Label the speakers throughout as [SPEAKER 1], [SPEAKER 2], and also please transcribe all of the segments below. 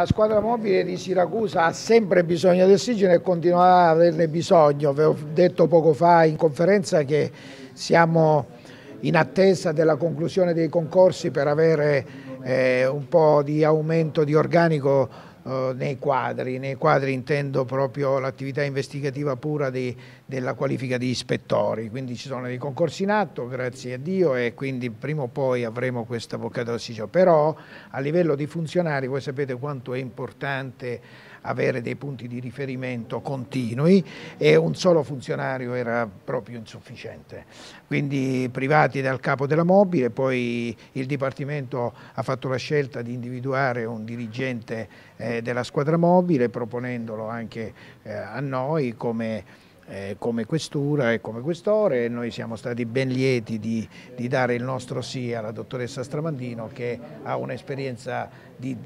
[SPEAKER 1] La squadra mobile di Siracusa ha sempre bisogno di ossigeno e continuerà ad averne bisogno. Vi ho detto poco fa in conferenza che siamo in attesa della conclusione dei concorsi per avere eh, un po' di aumento di organico eh, nei quadri. Nei quadri intendo proprio l'attività investigativa pura di, della qualifica di ispettori, quindi ci sono dei concorsi in atto, grazie a Dio, e quindi prima o poi avremo questa boccata d'ossigeno. Però a livello di funzionari voi sapete quanto è importante avere dei punti di riferimento continui e un solo funzionario era proprio insufficiente. Quindi privati dal capo della mobile, poi il Dipartimento ha fatto la scelta di individuare un dirigente eh, della squadra mobile proponendolo anche eh, a noi come eh, come questura e come questore e noi siamo stati ben lieti di, di, dare il nostro sì alla dottoressa Stramandino che ha un'esperienza di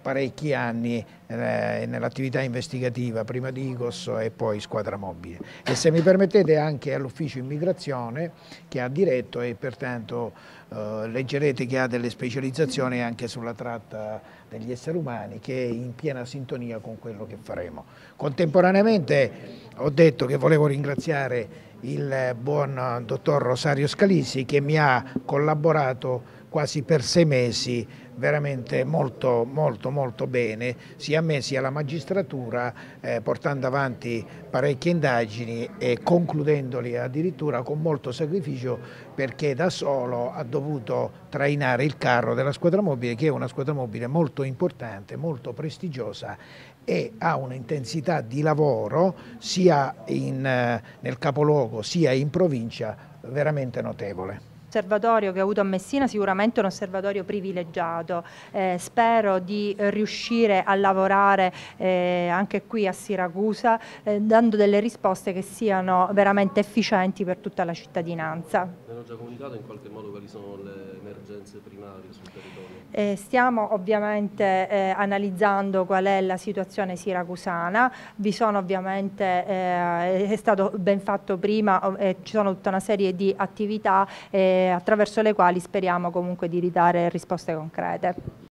[SPEAKER 1] parecchi anni eh, nell'attività investigativa, prima di IGOS e poi squadra mobile. E se mi permettete anche all'ufficio immigrazione che ha diretto e pertanto eh, leggerete che ha delle specializzazioni anche sulla tratta degli esseri umani che è in piena sintonia con quello che faremo. Contemporaneamente ho detto che volevo ringraziare il buon dottor Rosario Scalisi che mi ha collaborato quasi per sei mesi veramente molto molto molto bene sia a me sia alla magistratura eh, portando avanti parecchie indagini e concludendoli addirittura con molto sacrificio perché da solo ha dovuto trainare il carro della squadra mobile che è una squadra mobile molto importante, molto prestigiosa e ha un'intensità di lavoro sia in, eh, nel capoluogo sia in provincia veramente notevole
[SPEAKER 2] l'osservatorio che ho avuto a Messina sicuramente è un osservatorio privilegiato. Eh, spero di riuscire a lavorare eh, anche qui a Siracusa eh, dando delle risposte che siano veramente efficienti per tutta la cittadinanza hanno già comunicato in qualche modo quali sono le emergenze primarie sul territorio? Eh, stiamo ovviamente eh, analizzando qual è la situazione siracusana, vi sono ovviamente, eh, è stato ben fatto prima, oh, eh, ci sono tutta una serie di attività eh, attraverso le quali speriamo comunque di ridare risposte concrete.